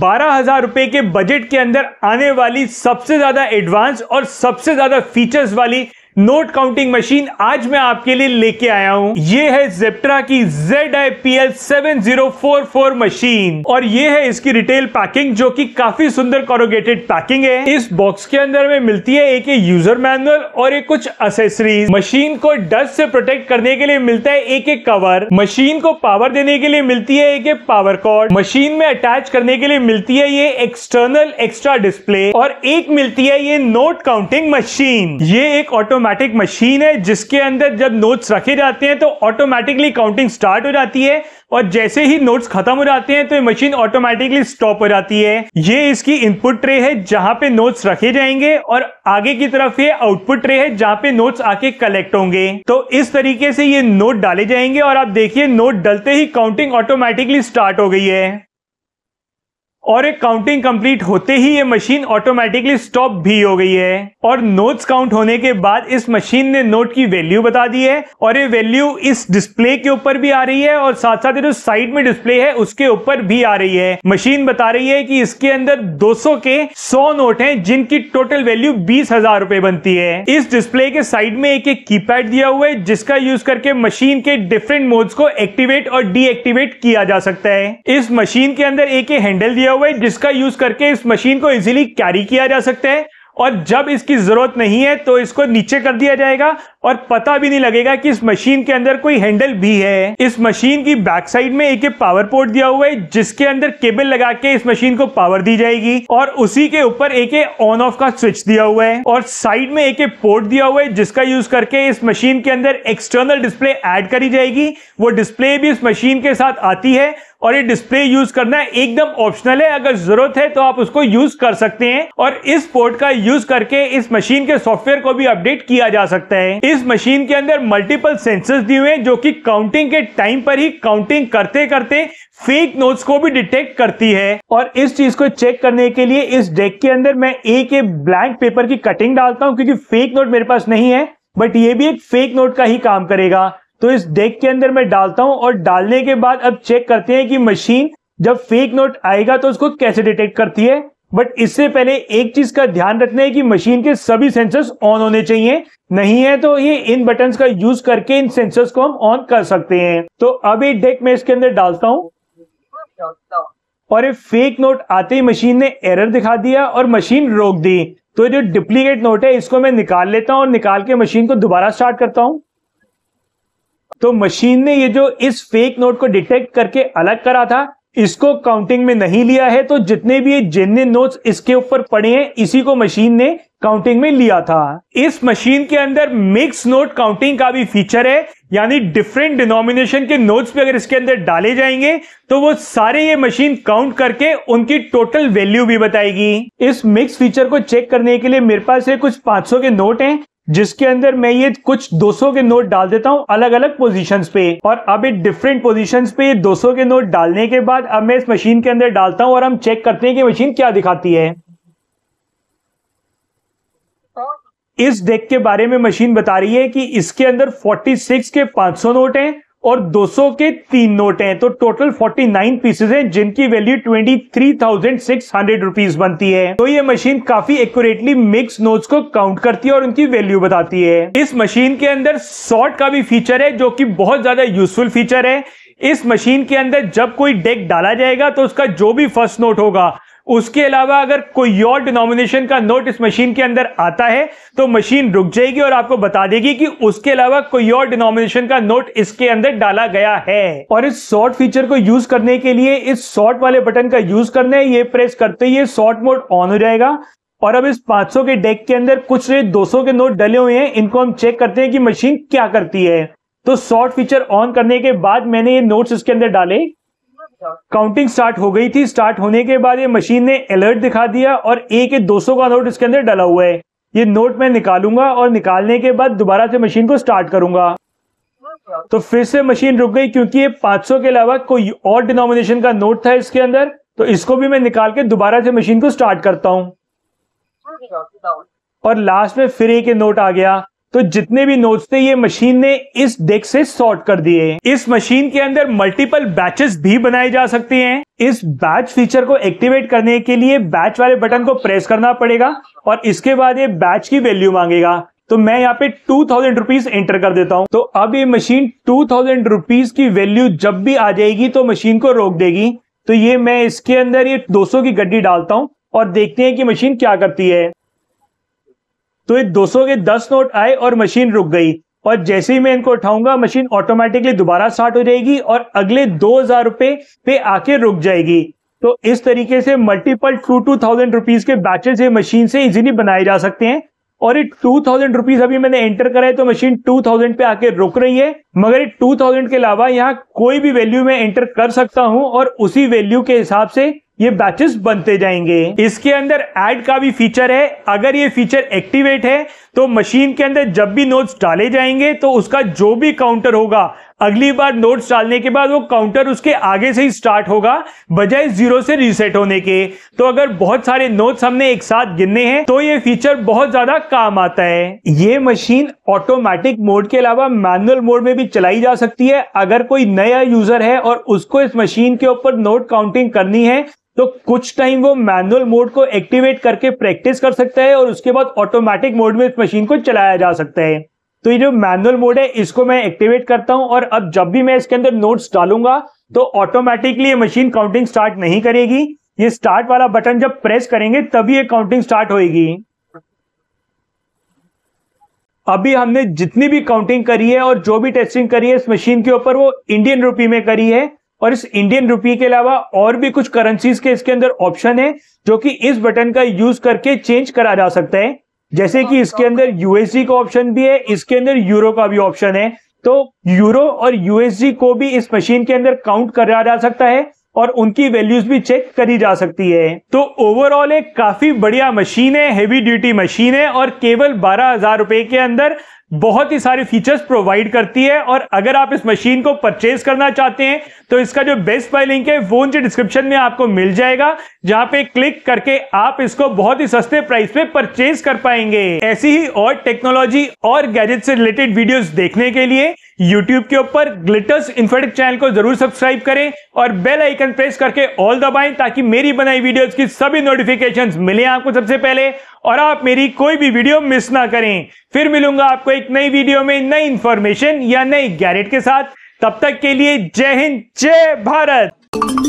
बारह हजार रुपए के बजट के अंदर आने वाली सबसे ज्यादा एडवांस और सबसे ज्यादा फीचर्स वाली नोट काउंटिंग मशीन आज मैं आपके लिए लेके आया हूं ये है जेप्ट्रा की Z I P L seven zero four four machine और ये है इसकी रिटेल पैकिंग जो कि काफी सुंदर कॉरोगेटेड पैकिंग है इस बॉक्स के अंदर में मिलती है एक यूजर मैनुअल और एक कुछ असेसरीज मशीन को डस्ट से प्रोटेक्ट करने के लिए मिलता है एक एक कवर मशीन को पावर देने के लिए मिलती है एक एक पावर कॉर्ड मशीन में अटैच करने के लिए मिलती है ये एक्सटर्नल एक्स्ट्रा डिस्प्ले और एक मिलती है ये नोट काउंटिंग मशीन ये एक ऑटोमेटिक ऑटोमेटिक मशीन है जिसके अंदर जब नोट्स रखे जाते हैं तो ऑटोमेटिकली काउंटिंग स्टार्ट हो जाती है और जैसे ही नोट्स खत्म हो जाते हैं तो ये मशीन ऑटोमेटिकली स्टॉप हो जाती है ये इसकी इनपुट ट्रे है जहां पे नोट्स रखे जाएंगे और आगे की तरफ ये आउटपुट ट्रे है जहां पे नोट्स आके कलेक्ट होंगे तो इस तरीके से ये नोट डाले जाएंगे और आप देखिए नोट डलते ही काउंटिंग ऑटोमेटिकली स्टार्ट हो गई है और एक काउंटिंग कंप्लीट होते ही ये मशीन ऑटोमेटिकली स्टॉप भी हो गई है और नोट्स काउंट होने के बाद इस मशीन ने नोट की वैल्यू बता दी है और ये वैल्यू इस डिस्प्ले के ऊपर भी आ रही है और साथ साथ जो साइड में डिस्प्ले है उसके ऊपर भी आ रही है मशीन बता रही है कि इसके अंदर 200 के 100 नोट हैं जिनकी टोटल वैल्यू बीस हजार रुपए बनती है इस डिस्प्ले के साइड में एक एक की दिया हुआ है जिसका यूज करके मशीन के डिफरेंट मोड्स को एक्टिवेट और डीएक्टिवेट किया जा सकता है इस मशीन के अंदर एक हैंडल दिया दिया हुआ है जिसका यूज करके इस मशीन को इजीली कैरी किया जा सकता है और जब इसकी जरूरत नहीं है तो इसको नीचे कर दिया जाएगा और पता भी नहीं लगेगा कि इस मशीन के अंदर कोई हैंडल भी है इस मशीन की बैक साइड में एक पावर पोर्ट दिया हुआ है जिसके अंदर केबल लगा के इस मशीन को पावर दी जाएगी और उसी के ऊपर एक ऑन ऑफ का स्विच दिया हुआ है और साइड में एक पोर्ट दिया हुआ है जिसका यूज करके इस मशीन के अंदर एक्सटर्नल डिस्प्ले एड करी जाएगी वो डिस्प्ले भी इस मशीन के साथ आती है और ये डिस्प्ले यूज करना एकदम ऑप्शनल है अगर जरूरत है तो आप उसको यूज कर सकते हैं और इस पोर्ट का यूज करके इस मशीन के सॉफ्टवेयर को भी अपडेट किया जा सकता है इस मशीन के अंदर मल्टीपल सेंसर्स दिए हुए हैं जो कि काउंटिंग के टाइम पर ही काउंटिंग करते करते फेक नोट्स को भी डिटेक्ट करती है और इस चीज को चेक करने के लिए इस डेक के अंदर मैं एक एक ब्लैंक पेपर की कटिंग डालता हूँ क्योंकि फेक नोट मेरे पास नहीं है बट ये भी एक फेक नोट का ही काम करेगा तो इस डेक के अंदर मैं डालता हूं और डालने के बाद अब चेक करते हैं कि मशीन जब फेक नोट आएगा तो उसको कैसे डिटेक्ट करती है बट इससे पहले एक चीज का ध्यान रखना है कि मशीन के सभी सेंसर्स ऑन होने चाहिए नहीं है तो ये इन बटन का यूज करके इन सेंसर्स को हम ऑन कर सकते हैं तो अब ये डेक मैं इसके अंदर डालता हूँ और ये फेक नोट आते ही मशीन ने एरर दिखा दिया और मशीन रोक दी तो जो डुप्लीकेट नोट है इसको मैं निकाल लेता हूं और निकाल के मशीन को दोबारा स्टार्ट करता हूँ तो मशीन ने ये जो इस फेक नोट को डिटेक्ट करके अलग करा था इसको काउंटिंग में नहीं लिया है तो जितने भी जेन्य नोट्स इसके ऊपर पड़े हैं इसी को मशीन ने काउंटिंग में लिया था इस मशीन के अंदर मिक्स नोट काउंटिंग का भी फीचर है यानी डिफरेंट डिनोमिनेशन के नोट्स भी अगर इसके अंदर डाले जाएंगे तो वो सारे ये मशीन काउंट करके उनकी टोटल वैल्यू भी बताएगी इस मिक्स फीचर को चेक करने के लिए मेरे पास ये कुछ 500 के नोट हैं जिसके अंदर मैं ये कुछ 200 के नोट डाल देता हूँ अलग अलग पोजीशन पे और अब ये डिफरेंट पोजीशन पे ये 200 के नोट डालने के बाद अब मैं इस मशीन के अंदर डालता हूँ और हम चेक करते हैं कि मशीन क्या दिखाती है हाँ। इस डेक के बारे में मशीन बता रही है कि इसके अंदर 46 के 500 नोट हैं और 200 के तीन नोट हैं तो टोटल 49 पीसेस हैं जिनकी वैल्यू 23,600 थ्री बनती है तो ये मशीन काफी एक्यूरेटली मिक्स नोट्स को काउंट करती है और उनकी वैल्यू बताती है इस मशीन के अंदर सॉर्ट का भी फीचर है जो कि बहुत ज्यादा यूजफुल फीचर है इस मशीन के अंदर जब कोई डेक डाला जाएगा तो उसका जो भी फर्स्ट नोट होगा उसके अलावा अगर कोई और डिनोमिनेशन का नोट इस मशीन के अंदर आता है तो मशीन रुक जाएगी और आपको बता देगी कि उसके अलावा कोई और डिनोमिनेशन का नोट इसके अंदर डाला गया है और इस शॉर्ट फीचर को यूज करने के लिए इस शॉर्ट वाले बटन का यूज करना है ये प्रेस करते ही शॉर्ट मोड ऑन हो जाएगा और अब इस 500 के डेक के अंदर कुछ 200 के नोट डले हुए हैं इनको हम चेक करते हैं कि मशीन क्या करती है तो शॉर्ट फीचर ऑन करने के बाद मैंने ये नोट्स इसके अंदर डाले काउंटिंग स्टार्ट हो गई थी स्टार्ट होने के बाद ये मशीन ने अलर्ट दिखा दिया और ए के 200 का नोट इसके अंदर डला हुआ है ये नोट मैं निकालूंगा और निकालने के बाद दोबारा से मशीन को स्टार्ट करूंगा तो फिर से मशीन रुक गई क्योंकि ये 500 के अलावा कोई और डिनोमिनेशन का नोट था इसके अंदर तो इसको भी मैं निकाल के दोबारा से मशीन को स्टार्ट करता हूँ और लास्ट में फिर एक नोट आ गया तो जितने भी नोट्स थे ये मशीन ने इस डेक से सॉर्ट कर दिए इस मशीन के अंदर मल्टीपल बैचेस भी बनाए जा सकते हैं इस बैच फीचर को एक्टिवेट करने के लिए बैच वाले बटन को प्रेस करना पड़ेगा और इसके बाद ये बैच की वैल्यू मांगेगा तो मैं यहाँ पे टू थाउजेंड रुपीज एंटर कर देता हूँ तो अब ये मशीन टू थाउजेंड रुपीज की वैल्यू जब भी आ जाएगी तो मशीन को रोक देगी तो ये मैं इसके अंदर ये 200 की गड्डी डालता हूँ और देखते हैं कि मशीन क्या करती है तो ये 200 के 10 नोट आए और मशीन रुक गई और जैसे ही मैं इनको उठाऊंगा मशीन ऑटोमेटिकली दोबारा स्टार्ट हो जाएगी और अगले दो हजार रुपए पे आके रुक जाएगी तो इस तरीके से multiple two two thousand rupees के बैचेस ये मशीन से इजीली बनाए जा सकते हैं और ये टू थाउजेंड रुपीज अभी मैंने एंटर करा है तो मशीन टू थाउजेंड पे आके रुक रही है मगर टू थाउजेंड के अलावा यहाँ कोई भी वैल्यू मैं एंटर कर सकता हूं और उसी वैल्यू के हिसाब से ये बैचेस बनते जाएंगे इसके अंदर ऐड का भी फीचर है अगर ये फीचर एक्टिवेट है तो मशीन के अंदर जब भी नोट्स डाले जाएंगे तो उसका जो भी काउंटर होगा अगली बार नोट्स डालने के बाद वो काउंटर उसके आगे से ही स्टार्ट होगा बजाय जीरो से रीसेट होने के तो अगर बहुत सारे नोट्स हमने एक साथ गिनने हैं तो ये फीचर बहुत ज्यादा काम आता है ये मशीन ऑटोमेटिक मोड के अलावा मैनुअल मोड में भी चलाई जा सकती है अगर कोई नया यूजर है और उसको इस मशीन के ऊपर नोट काउंटिंग करनी है तो कुछ टाइम वो मैनुअल मोड को एक्टिवेट करके प्रैक्टिस कर सकता है और उसके बाद ऑटोमेटिक मोड में इस मशीन को चलाया जा सकता है तो ये जो मैनुअल मोड है इसको मैं एक्टिवेट करता हूं और अब जब भी मैं इसके अंदर नोट्स डालूंगा तो ऑटोमेटिकली ये मशीन काउंटिंग स्टार्ट नहीं करेगी ये स्टार्ट वाला बटन जब प्रेस करेंगे तभी ये काउंटिंग स्टार्ट होगी अभी हमने जितनी भी काउंटिंग करी है और जो भी टेस्टिंग करी है इस मशीन के ऊपर वो इंडियन रूपी में करी है और इस इंडियन रुपये के अलावा और भी कुछ करेंसीज के इसके अंदर ऑप्शन है जो कि इस बटन का यूज करके चेंज करा जा सकता है जैसे कि इसके अंदर यूएसडी का ऑप्शन भी है इसके अंदर यूरो का भी ऑप्शन है तो यूरो और यूएसडी को भी इस मशीन के अंदर काउंट करा जा सकता है और उनकी वैल्यूज भी चेक करी जा सकती है तो ओवरऑल एक काफी बढ़िया मशीन है हेवी ड्यूटी मशीन है और केवल बारह हजार रुपए के अंदर बहुत ही सारे फीचर्स प्रोवाइड करती है और अगर आप इस मशीन को परचेज करना चाहते हैं तो इसका जो बेस्ट बाय लिंक है वो नीचे डिस्क्रिप्शन में आपको मिल जाएगा जहां पे क्लिक करके आप इसको बहुत ही सस्ते प्राइस पे परचेज कर पाएंगे ऐसी ही और टेक्नोलॉजी और गैजेट से रिलेटेड वीडियोस देखने के लिए यूट्यूब के ऊपर ग्लिटर्स इन्फेटिक चैनल को जरूर सब्सक्राइब करें और बेल आइकन प्रेस करके ऑल दबाएं ताकि मेरी बनाई वीडियोस की सभी नोटिफिकेशंस मिले आपको सबसे पहले और आप मेरी कोई भी वीडियो मिस ना करें फिर मिलूंगा आपको एक नई वीडियो में नई इंफॉर्मेशन या नई गैरेट के साथ तब तक के लिए जय हिंद जय जै भारत